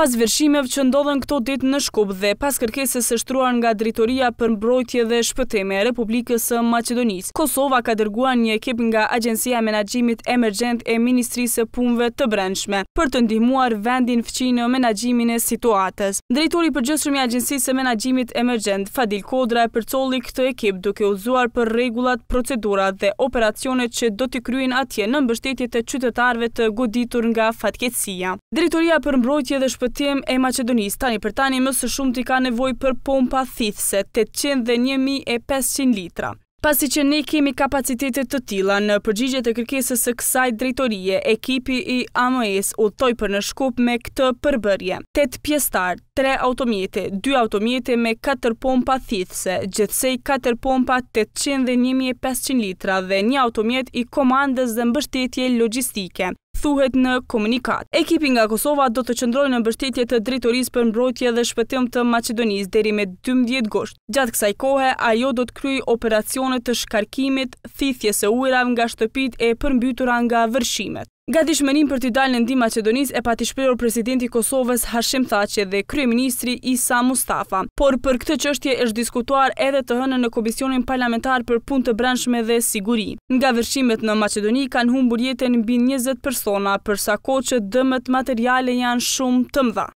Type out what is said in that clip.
Pas vërshimev që ndodhen këto ditë në Shkup dhe pas kërkesës së shtruar nga Drejtoria për Mbrojtje dhe shpëteme e Republikës së Maqedonisë, Kosova ka dërguar një ekip nga Agjencia e Menaxhimit Emergjent e Ministrisë së Punëve të Brendshme për të ndihmuar vendin fqinë në menaxhimin e situatës. Drejtori i përgjithshëm i Agjencisë së Menaxhimit Emergjent, Fadil Kodra, e përcolli këtë ekip duke uzuar për rregullat, procedurat dhe operacionet që do të kryin atje në mbështetje të qytetarëve të goditur nga fatkeqësia. Drejtoria për Mbrojtje dhe shpëtim e Macedonis. Tani për tani më së shumë t'i ka nevoj për pompa thithse, 800 dhe 1500 litra. Pasi që ne kemi kapacitetet të tila në përgjigjet e kërkesës së kësaj drejtorie, ekipi i AMS toj për në Shkup me këtë përbërje. 8 pjestar, 3 automjete, 2 automjete me 4 pompa thithse, gjithsej 4 pompa 800 dhe 1500 litra dhe një automjet i komandës dhe mbështetje logjistike thuhet në komunikat. Ekipi nga Kosova do të qëndrojë në mbështetje të drejtorisë për mbrojtje dhe shpëtim të Maqedonisë deri me 12 gosht. Gjatë kësaj kohe, ajo do të kryjë operacionet të shkarkimit, thithjes e ujrave nga shtëpit e përmbytura nga vërshimet. Ga dishmenim për t'i dalë në ndi Macedonis e pati shprejur presidenti Kosovës Hashim Thaqe dhe kryeministri Isa Mustafa. Por për këtë qështje është diskutuar edhe të hënë në Komisionin Parlamentar për pun të branshme dhe siguri. Nga vërshimet në Macedoni kanë humbur jetën bin 20 persona, përsa ko që dëmët materiale janë shumë të mdha.